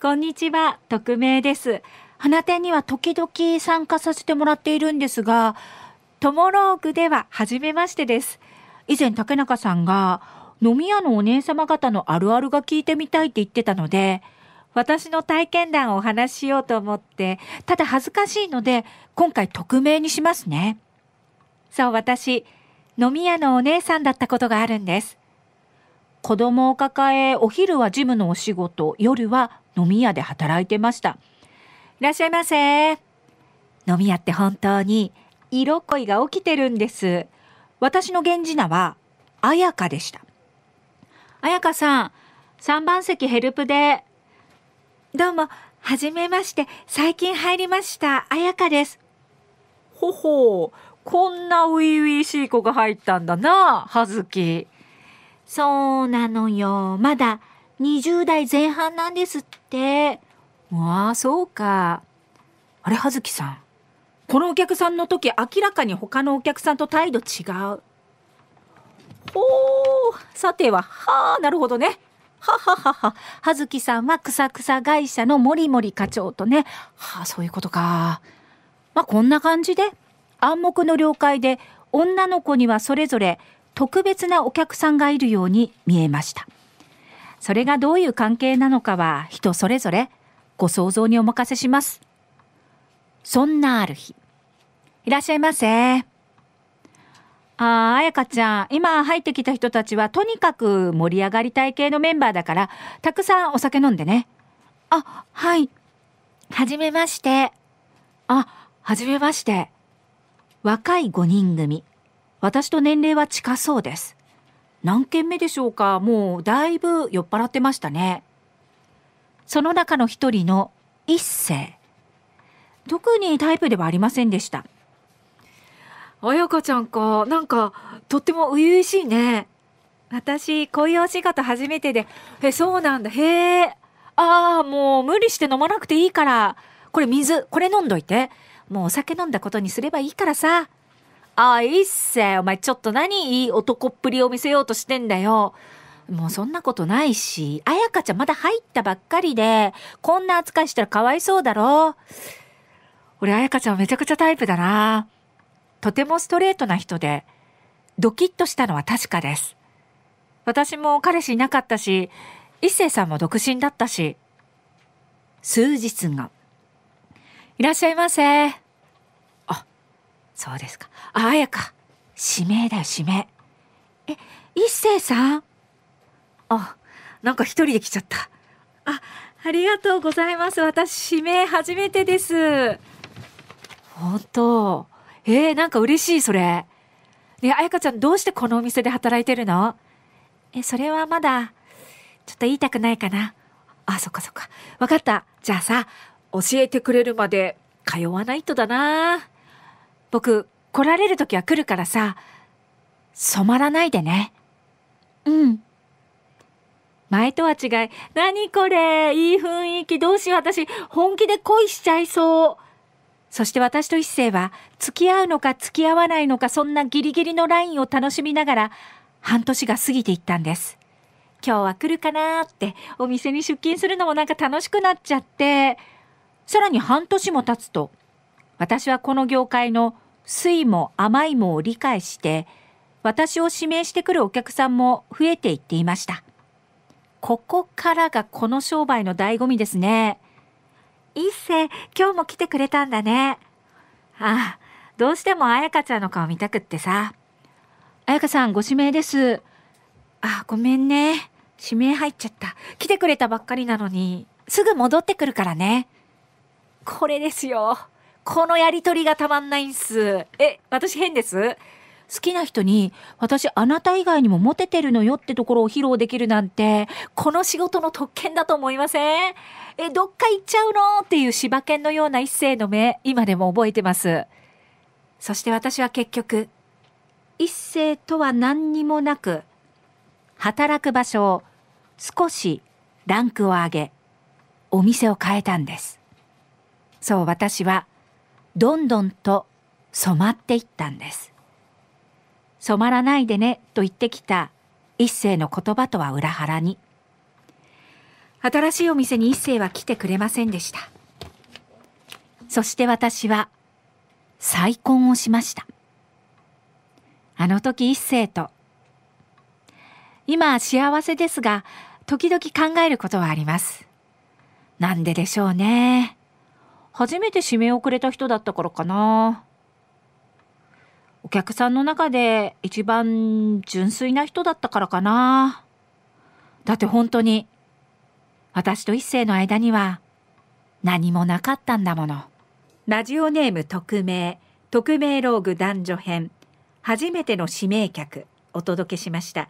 こんにちは、匿名です。花店には時々参加させてもらっているんですが、トモローグでは初めましてです。以前竹中さんが飲み屋のお姉様方のあるあるが聞いてみたいって言ってたので、私の体験談をお話ししようと思って、ただ恥ずかしいので、今回匿名にしますね。そう、私、飲み屋のお姉さんだったことがあるんです。子供を抱え、お昼はジムのお仕事、夜は飲み屋で働いてました。いらっしゃいませ。飲み屋って本当に色恋が起きてるんです。私の源氏名は彩香でした。彩香さん、3番席ヘルプで。どうも、はじめまして、最近入りました、あやかです。ほほう、こんな初々しい子が入ったんだな、葉月。そうなのよ。まだ20代前半なんですって。わあ、そうか。あれ、葉月さん。このお客さんの時、明らかに他のお客さんと態度違う。おー、さては、はあ、なるほどね。はははは。葉月さんは草草会社の森森課長とね。はあ、そういうことか。まあ、こんな感じで、暗黙の了解で、女の子にはそれぞれ特別なお客さんがいるように見えました。それがどういう関係なのかは人それぞれご想像にお任せします。そんなある日。いらっしゃいませ。ああ、あやかちゃん、今入ってきた人たちはとにかく盛り上がりたい系のメンバーだから、たくさんお酒飲んでね。あ、はい。はじめまして。あ、はじめまして。若い5人組。私と年齢は近そうです。何件目でしょうかもうだいぶ酔っ払ってましたねその中の一人の一世特にタイプではありませんでした彩香ちゃんかなんかとっても初々しいね私こういうお仕事初めてでえそうなんだへえああもう無理して飲まなくていいからこれ水これ飲んどいてもうお酒飲んだことにすればいいからさああ、いいっせ。お前ちょっと何いい男っぷりを見せようとしてんだよ。もうそんなことないし、あやかちゃんまだ入ったばっかりで、こんな扱いしたらかわいそうだろ。俺、あやかちゃんめちゃくちゃタイプだな。とてもストレートな人で、ドキッとしたのは確かです。私も彼氏いなかったし、一星さんも独身だったし。数日が。いらっしゃいませ。そうですか。あやか。指名だよ、指名。え、一星さんあ、なんか一人で来ちゃった。あ、ありがとうございます。私、指名初めてです。本当えー、なんか嬉しい、それ。ねあやかちゃん、どうしてこのお店で働いてるのえ、それはまだ、ちょっと言いたくないかな。あ、そっかそっか。わかった。じゃあさ、教えてくれるまで通わないとだな。僕、来られる時は来るからさ、染まらないでね。うん。前とは違い、何これ、いい雰囲気、どうしよう、私、本気で恋しちゃいそう。そして私と一星は、付き合うのか付き合わないのか、そんなギリギリのラインを楽しみながら、半年が過ぎていったんです。今日は来るかなーって、お店に出勤するのもなんか楽しくなっちゃって、さらに半年も経つと、私はこの業界の酸いも甘いもを理解して私を指名してくるお客さんも増えていっていましたここからがこの商売の醍醐味ですね一世今日も来てくれたんだねああどうしても彩香ちゃんの顔見たくってさ彩香さんご指名ですあごめんね指名入っちゃった来てくれたばっかりなのにすぐ戻ってくるからねこれですよこのやりとりがたまんないんす。え、私変です好きな人に、私あなた以外にもモテてるのよってところを披露できるなんて、この仕事の特権だと思いませんえ、どっか行っちゃうのっていう柴犬のような一世の目、今でも覚えてます。そして私は結局、一世とは何にもなく、働く場所を少しランクを上げ、お店を変えたんです。そう私は、どんどんと染まっていったんです染まらないでねと言ってきた一星の言葉とは裏腹に新しいお店に一星は来てくれませんでしたそして私は再婚をしましたあの時一星と今幸せですが時々考えることはありますなんででしょうね初めて指名をくれた人だったからかな。お客さんの中で一番純粋な人だったからかな。だって本当に、私と一星の間には何もなかったんだもの。ラジオネーム匿名、匿名ローグ男女編、初めての指名客、お届けしました。